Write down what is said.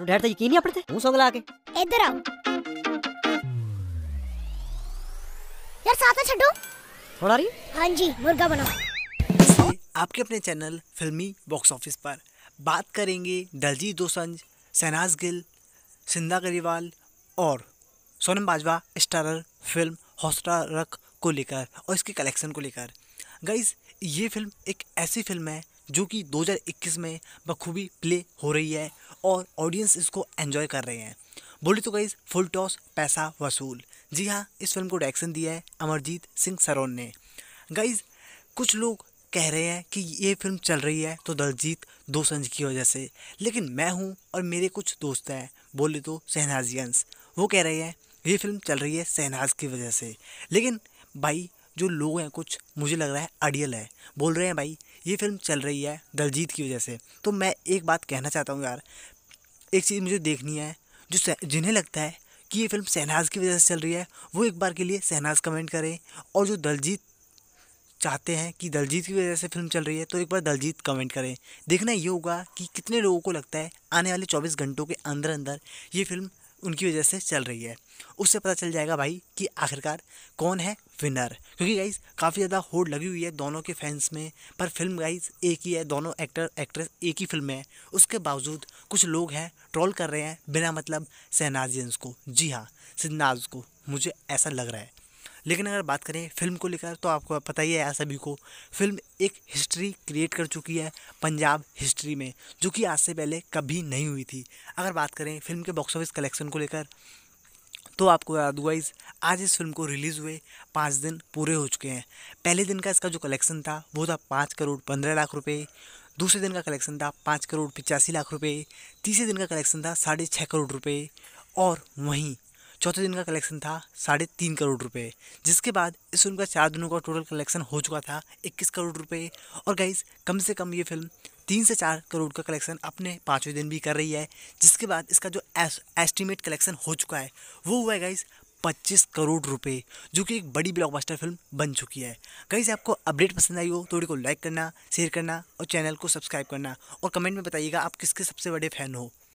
dad तो यकीन नहीं अपने मुंह सोगला के इधर आओ यार साथ में छड़ो थोड़ा री हाँ जी मुर्गा बनाओ आपके अपने चैनल फिल्मी बॉक्स ऑफिस पर बात करेंगे दलजी दोसंज सहनाज गिल सिंधा गरीवाल और सोनम बाजवा स्टारर फिल्म हौसला रख को लेकर और इसके कलेक्शन को लेकर गाइज ये फिल्म एक ऐसी फिल्म है जो कि 2021 में बखूबी प्ले हो रही है और ऑडियंस इसको एन्जॉय कर रहे हैं बोले तो गई फुल टॉस पैसा वसूल जी हाँ इस फिल्म को डायरेक्शन दिया है अमरजीत सिंह सरोन ने गाइज कुछ लोग कह रहे हैं कि ये फिल्म चल रही है तो दलजीत दो संज की वजह से लेकिन मैं हूँ और मेरे कुछ दोस्त हैं बोले तो शहनाजियंस वो कह रहे हैं ये फिल्म चल रही है शहनाज की वजह से लेकिन भाई जो लोग हैं कुछ मुझे लग रहा है अड़ियल है बोल रहे हैं भाई ये फिल्म चल रही है दलजीत की वजह से तो मैं एक बात कहना चाहता हूँ यार एक चीज़ मुझे देखनी है जो जिन्हें लगता है कि ये फिल्म शहनाज की वजह से चल रही है वो एक बार के लिए शहनाज कमेंट करें और जो दलजीत चाहते हैं कि दलजीत की वजह से फिल्म चल रही है तो एक बार दलजीत कमेंट करें देखना ये होगा कि कितने लोगों को लगता है आने वाले चौबीस घंटों के अंदर अंदर ये फिल्म उनकी वजह से चल रही है उससे पता चल जाएगा भाई कि आखिरकार कौन है विनर क्योंकि गाइज काफ़ी ज़्यादा होड़ लगी हुई है दोनों के फैंस में पर फिल्म गाइज एक ही है दोनों एक्टर एक्ट्रेस एक ही फिल्म में है उसके बावजूद कुछ लोग हैं ट्रोल कर रहे हैं बिना मतलब शहनाज को जी हाँ शहनाज को मुझे ऐसा लग रहा है लेकिन अगर बात करें फिल्म को लेकर तो आपको पता ही है सभी को फिल्म एक हिस्ट्री क्रिएट कर चुकी है पंजाब हिस्ट्री में जो कि आज से पहले कभी नहीं हुई थी अगर बात करें फिल्म के बॉक्स ऑफिस कलेक्शन को लेकर तो आपको अदरवाइज़ आज इस फिल्म को रिलीज़ हुए पाँच दिन पूरे हो चुके हैं पहले दिन का इसका जो कलेक्शन था वो था पाँच करोड़ पंद्रह लाख रुपए दूसरे दिन का कलेक्शन था पाँच करोड़ पचासी लाख रुपए तीसरे दिन का कलेक्शन था साढ़े छः करोड़ रुपए और वहीं चौथे दिन का कलेक्शन था साढ़े तीन करोड़ रुपए जिसके बाद इस फिल्म का चार दिनों का टोटल कलेक्शन हो चुका था इक्कीस करोड़ रुपए और गाइज कम से कम ये फिल्म तीन से चार करोड़ का कलेक्शन अपने पाँचवें दिन भी कर रही है जिसके बाद इसका जो एस्टिमेट कलेक्शन हो चुका है वो हुआ है गाइज पच्चीस करोड़ रुपए जो कि एक बड़ी ब्लॉकबस्टर फिल्म बन चुकी है से आपको अपडेट पसंद आई हो तो वीडियो को लाइक करना शेयर करना और चैनल को सब्सक्राइब करना और कमेंट में बताइएगा आप किसके सबसे बड़े फ़ैन हो